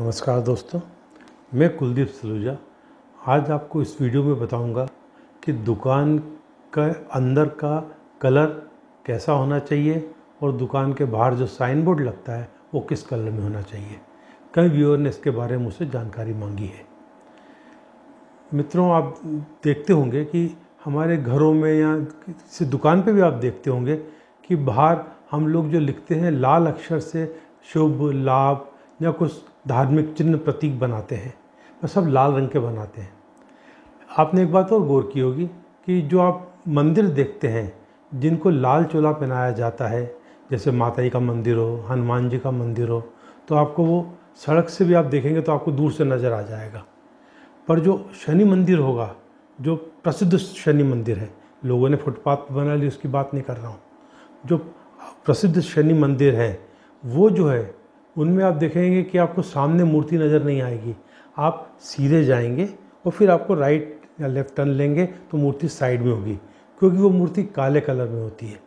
नमस्कार दोस्तों मैं कुलदीप सलूजा आज आपको इस वीडियो में बताऊंगा कि दुकान का अंदर का कलर कैसा होना चाहिए और दुकान के बाहर जो साइन बोर्ड लगता है वो किस कलर में होना चाहिए कई व्यूअर ने इसके बारे में मुझसे जानकारी मांगी है मित्रों आप देखते होंगे कि हमारे घरों में या किसी दुकान पे भी आप देखते होंगे कि बाहर हम लोग जो लिखते हैं लाल अक्षर से शुभ लाभ या कुछ धार्मिक चिन्ह प्रतीक बनाते हैं वह सब लाल रंग के बनाते हैं आपने एक बात और गौर की होगी कि जो आप मंदिर देखते हैं जिनको लाल चोला पहनाया जाता है जैसे माता जी का मंदिर हो हनुमान जी का मंदिर हो तो आपको वो सड़क से भी आप देखेंगे तो आपको दूर से नज़र आ जाएगा पर जो शनि मंदिर होगा जो प्रसिद्ध शनि मंदिर है लोगों ने फुटपाथ बना ली उसकी बात नहीं कर रहा हूँ जो प्रसिद्ध शनि मंदिर है वो जो है उनमें आप देखेंगे कि आपको सामने मूर्ति नज़र नहीं आएगी आप सीधे जाएंगे और फिर आपको राइट या लेफ्ट टर्न लेंगे तो मूर्ति साइड में होगी क्योंकि वो मूर्ति काले कलर में होती है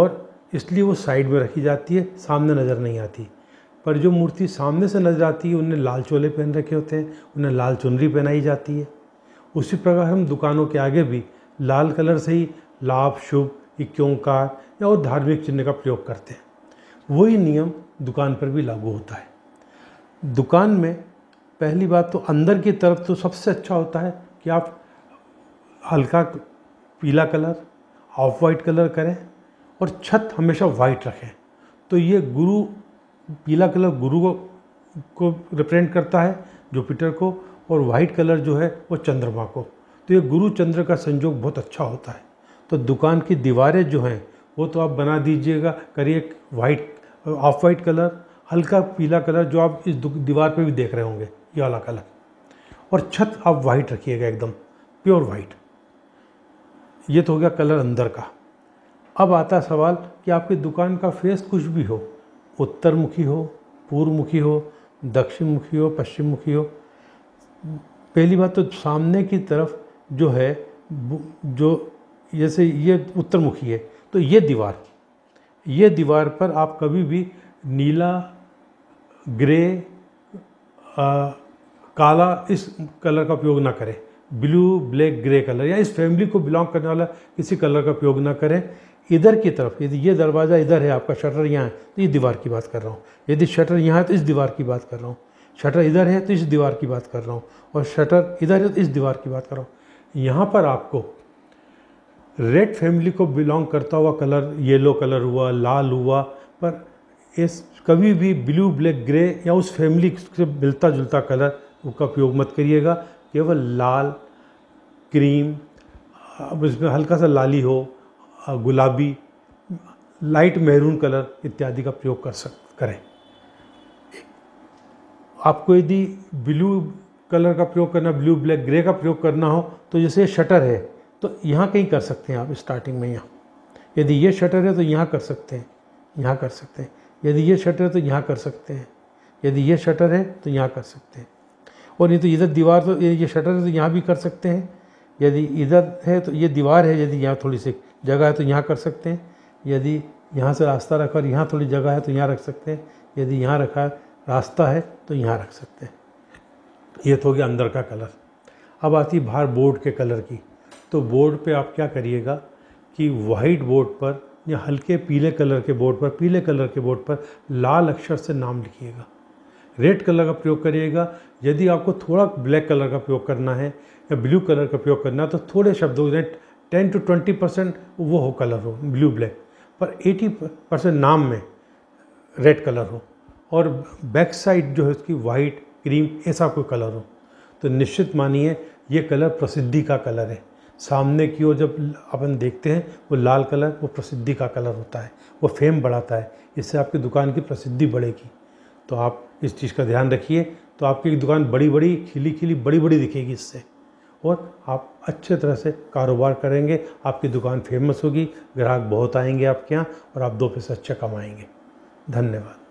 और इसलिए वो साइड में रखी जाती है सामने नज़र नहीं आती पर जो मूर्ति सामने से नज़र आती है उन्हें लाल चोले पहन रखे होते हैं उन्हें लाल चुनरी पहनाई जाती है उसी प्रकार हम दुकानों के आगे भी लाल कलर से ही लाभ शुभ इक्यों या और धार्मिक चिन्ह का प्रयोग करते हैं वही नियम दुकान पर भी लागू होता है दुकान में पहली बात तो अंदर की तरफ तो सबसे अच्छा होता है कि आप हल्का पीला कलर ऑफ वाइट कलर करें और छत हमेशा वाइट रखें तो ये गुरु पीला कलर गुरु को, को रिप्रेजेंट करता है जुपिटर को और वाइट कलर जो है वो चंद्रमा को तो ये गुरु चंद्र का संयोग बहुत अच्छा होता है तो दुकान की दीवारें जो हैं वो तो आप बना दीजिएगा करिए वाइट ऑफ वाइट कलर हल्का पीला कलर जो आप इस दीवार पे भी देख रहे होंगे ये वाला कलर और छत आप वाइट रखिएगा एकदम प्योर वाइट ये तो हो गया कलर अंदर का अब आता सवाल कि आपकी दुकान का फेस कुछ भी हो उत्तर मुखी हो पूर्व मुखी हो दक्षिण मुखी हो पश्चिम मुखी हो पहली बात तो सामने की तरफ जो है जो जैसे ये उत्तर मुखी है तो ये दीवार ये दीवार पर आप कभी भी नीला ग्रे आ, काला इस कलर का उपयोग ना करें ब्लू ब्लैक ग्रे कलर या इस फैमिली को बिलोंग करने वाला किसी कलर का उपयोग ना करें इधर की तरफ यदि ये दरवाज़ा इधर है आपका शटर यहाँ है तो इस दीवार की बात कर रहा हूँ यदि शटर यहाँ है तो इस दीवार की बात कर रहा हूँ शटर इधर है तो इस दीवार की बात कर रहा हूँ और शटर इधर है तो इस दीवार की बात कर रहा हूँ यहाँ पर आपको रेड फैमिली को बिलोंग करता हुआ कलर येलो कलर हुआ लाल हुआ पर इस कभी भी ब्लू ब्लैक ग्रे या उस फैमिली से मिलता जुलता कलर उसका प्रयोग मत करिएगा केवल लाल क्रीम अब इसमें हल्का सा लाली हो गुलाबी लाइट मेहरून कलर इत्यादि का प्रयोग कर सक करें आपको यदि ब्लू कलर का प्रयोग करना ब्लू ब्लैक ग्रे का प्रयोग करना हो तो जैसे शटर है तो यहाँ कहीं कर सकते हैं आप स्टार्टिंग में यहाँ यदि ये शटर है तो यहाँ कर सकते हैं यहाँ कर सकते हैं यदि ये शटर है तो यहाँ कर सकते हैं यदि ये शटर है तो यहाँ कर सकते हैं और नहीं तो इधर दीवार तो ये शटर है तो यहाँ भी कर सकते हैं यदि इधर है तो ये दीवार है यदि यहाँ थोड़ी सी जगह है तो यहाँ कर सकते हैं यदि यहाँ से रास्ता रखा और यहाँ थोड़ी जगह है तो यहाँ रख सकते हैं यदि यहाँ रखा रास्ता है तो यहाँ रख सकते हैं ये तो हो गया अंदर का कलर अब आती बाहर बोर्ड के कलर की तो बोर्ड पे आप क्या करिएगा कि वाइट बोर्ड पर या हल्के पीले कलर के बोर्ड पर पीले कलर के बोर्ड पर लाल अक्षर से नाम लिखिएगा रेड कलर का प्रयोग करिएगा यदि आपको थोड़ा ब्लैक कलर का प्रयोग करना है या ब्लू कलर का प्रयोग करना है तो थोड़े शब्दों में टेन टू ट्वेंटी परसेंट वो हो कलर हो ब्लू ब्लैक पर एटी परसेंट नाम में रेड कलर हो और बैक साइड जो है उसकी वाइट क्रीम ऐसा कोई कलर हो तो निश्चित मानिए ये कलर प्रसिद्धि का कलर है सामने की ओर जब अपन देखते हैं वो लाल कलर वो प्रसिद्धि का कलर होता है वो फेम बढ़ाता है इससे आपकी दुकान की प्रसिद्धि बढ़ेगी तो आप इस चीज़ का ध्यान रखिए तो आपकी दुकान बड़ी बड़ी खिली खिली बड़ी बड़ी दिखेगी इससे और आप अच्छे तरह से कारोबार करेंगे आपकी दुकान फेमस होगी ग्राहक बहुत आएंगे आपके यहाँ और आप दो पैसे अच्छा कमाएंगे धन्यवाद